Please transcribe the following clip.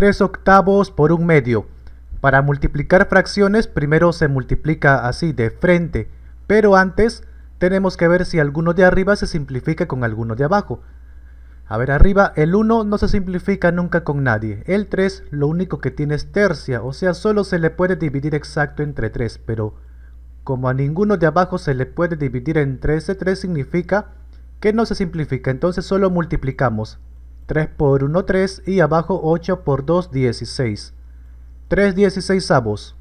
3 octavos por un medio. Para multiplicar fracciones primero se multiplica así de frente, pero antes tenemos que ver si alguno de arriba se simplifica con alguno de abajo. A ver, arriba el 1 no se simplifica nunca con nadie. El 3 lo único que tiene es tercia, o sea, solo se le puede dividir exacto entre 3, pero como a ninguno de abajo se le puede dividir entre ese 3 significa que no se simplifica, entonces solo multiplicamos 3 por 1, 3 y abajo 8 por 2, 16. 3 dieciséisavos.